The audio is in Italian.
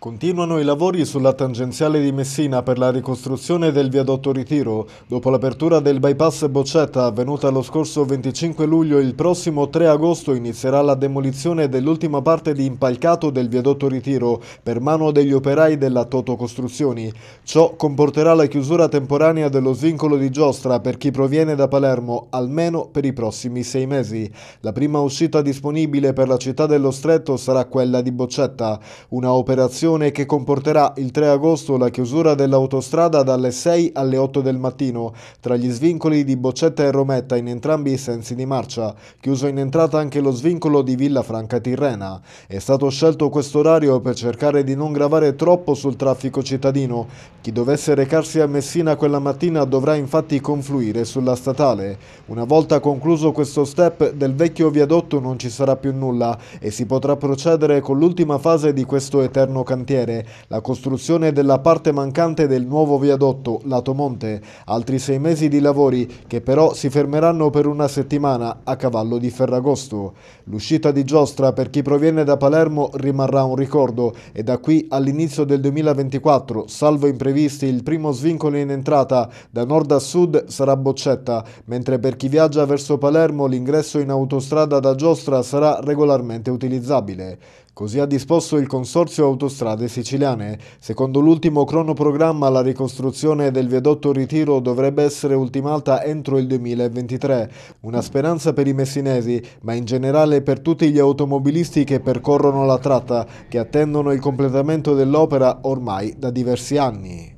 Continuano i lavori sulla tangenziale di Messina per la ricostruzione del viadotto Ritiro. Dopo l'apertura del bypass Boccetta avvenuta lo scorso 25 luglio, il prossimo 3 agosto inizierà la demolizione dell'ultima parte di impalcato del viadotto Ritiro per mano degli operai della Toto Costruzioni. Ciò comporterà la chiusura temporanea dello svincolo di giostra per chi proviene da Palermo, almeno per i prossimi sei mesi. La prima uscita disponibile per la città dello Stretto sarà quella di Boccetta, una operazione Manifestazione che comporterà il 3 agosto la chiusura dell'autostrada dalle 6 alle 8 del mattino tra gli svincoli di Boccetta e Rometta in entrambi i sensi di marcia, chiuso in entrata anche lo svincolo di Villa Franca Tirrena. È stato scelto questo orario per cercare di non gravare troppo sul traffico cittadino. Chi dovesse recarsi a Messina quella mattina dovrà infatti confluire sulla statale. Una volta concluso questo step del vecchio viadotto non ci sarà più nulla e si potrà procedere con l'ultima fase di questo eterno canale cantiere la costruzione della parte mancante del nuovo viadotto Lato Monte, altri sei mesi di lavori che però si fermeranno per una settimana a cavallo di Ferragosto. L'uscita di Giostra per chi proviene da Palermo rimarrà un ricordo e da qui all'inizio del 2024, salvo imprevisti, il primo svincolo in entrata da nord a sud sarà Boccetta, mentre per chi viaggia verso Palermo l'ingresso in autostrada da Giostra sarà regolarmente utilizzabile. Così ha disposto il Consorzio Autostrada strade siciliane. Secondo l'ultimo cronoprogramma la ricostruzione del viadotto Ritiro dovrebbe essere ultimata entro il 2023. Una speranza per i messinesi, ma in generale per tutti gli automobilisti che percorrono la tratta, che attendono il completamento dell'opera ormai da diversi anni.